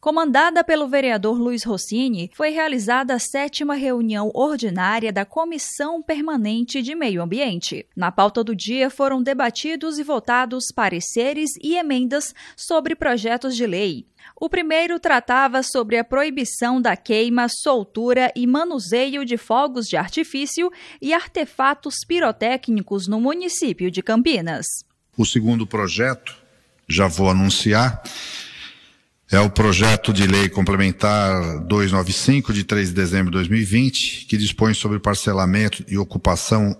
comandada pelo vereador Luiz Rossini, foi realizada a sétima reunião ordinária da Comissão Permanente de Meio Ambiente. Na pauta do dia foram debatidos e votados pareceres e emendas sobre projetos de lei. O primeiro tratava sobre a proibição da queima, soltura e manuseio de fogos de artifício e artefatos pirotécnicos no município de Campinas. O segundo projeto, já vou anunciar, é o projeto de lei complementar 295, de 3 de dezembro de 2020, que dispõe sobre parcelamento e ocupação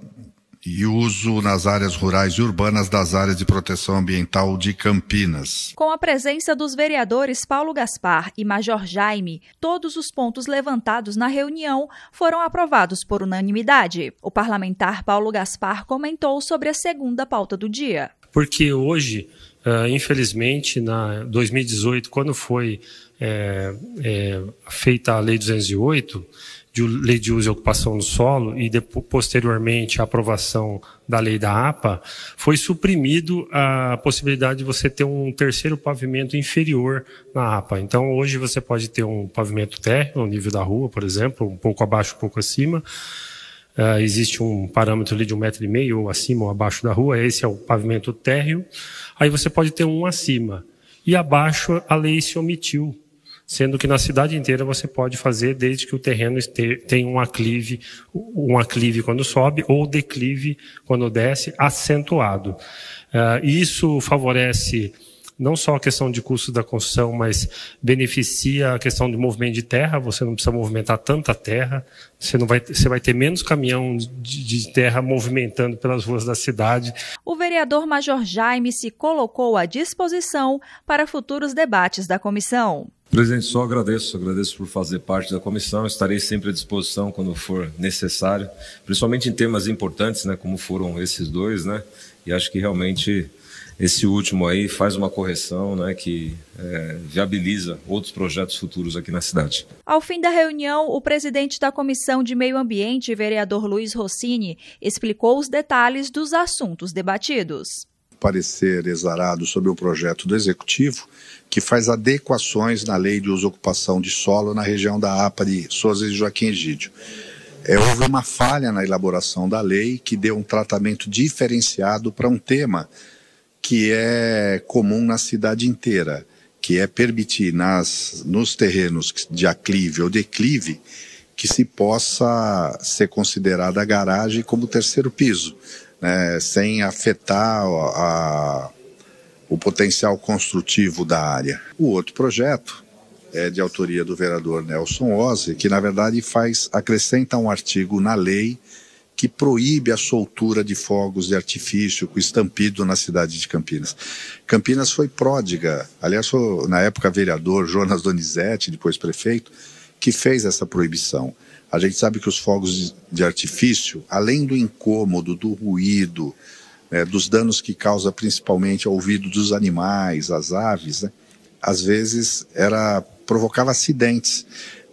e uso nas áreas rurais e urbanas das áreas de proteção ambiental de Campinas. Com a presença dos vereadores Paulo Gaspar e Major Jaime, todos os pontos levantados na reunião foram aprovados por unanimidade. O parlamentar Paulo Gaspar comentou sobre a segunda pauta do dia. Porque hoje, eh, infelizmente, na 2018, quando foi é, é, feita a Lei 208, de lei de uso e ocupação do solo e posteriormente a aprovação da lei da APA, foi suprimido a possibilidade de você ter um terceiro pavimento inferior na APA. Então hoje você pode ter um pavimento térreo no nível da rua, por exemplo, um pouco abaixo, um pouco acima. Uh, existe um parâmetro ali de um metro e meio ou acima ou abaixo da rua, esse é o pavimento térreo. Aí você pode ter um acima. E abaixo a lei se omitiu sendo que na cidade inteira você pode fazer desde que o terreno tenha um aclive, um aclive quando sobe ou declive quando desce acentuado. Uh, isso favorece não só a questão de custo da construção, mas beneficia a questão de movimento de terra, você não precisa movimentar tanta terra, você, não vai, você vai ter menos caminhão de, de terra movimentando pelas ruas da cidade. O vereador Major Jaime se colocou à disposição para futuros debates da comissão. Presidente, só agradeço, agradeço por fazer parte da comissão. Estarei sempre à disposição quando for necessário, principalmente em temas importantes, né, como foram esses dois, né? E acho que realmente esse último aí faz uma correção né, que é, viabiliza outros projetos futuros aqui na cidade. Ao fim da reunião, o presidente da Comissão de Meio Ambiente, vereador Luiz Rossini, explicou os detalhes dos assuntos debatidos. Parecer exarado sobre o projeto do Executivo, que faz adequações na lei de uso ocupação de solo na região da APA de Souza e Joaquim Egídio. É, houve uma falha na elaboração da lei que deu um tratamento diferenciado para um tema que é comum na cidade inteira, que é permitir nas, nos terrenos de aclive ou declive que se possa ser considerada a garagem como terceiro piso, né, sem afetar a, a, o potencial construtivo da área. O outro projeto é de autoria do vereador Nelson Ozzi, que na verdade faz acrescenta um artigo na lei que proíbe a soltura de fogos de artifício com estampido na cidade de Campinas. Campinas foi pródiga, aliás, foi, na época vereador Jonas Donizete, depois prefeito, que fez essa proibição. A gente sabe que os fogos de artifício, além do incômodo, do ruído, né, dos danos que causa principalmente ao ouvido dos animais, às aves, né, às vezes era provocava acidentes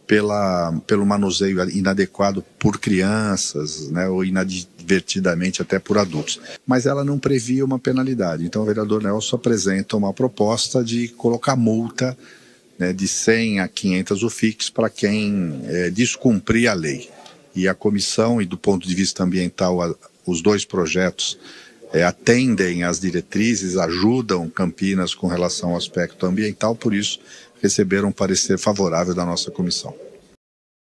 pela, pelo manuseio inadequado por crianças, né, ou inadvertidamente até por adultos. Mas ela não previa uma penalidade. Então o vereador Nelson apresenta uma proposta de colocar multa né, de 100 a 500 UFIX para quem é, descumprir a lei. E a comissão, e do ponto de vista ambiental, a, os dois projetos é, atendem às diretrizes, ajudam Campinas com relação ao aspecto ambiental, por isso receberam um parecer favorável da nossa comissão.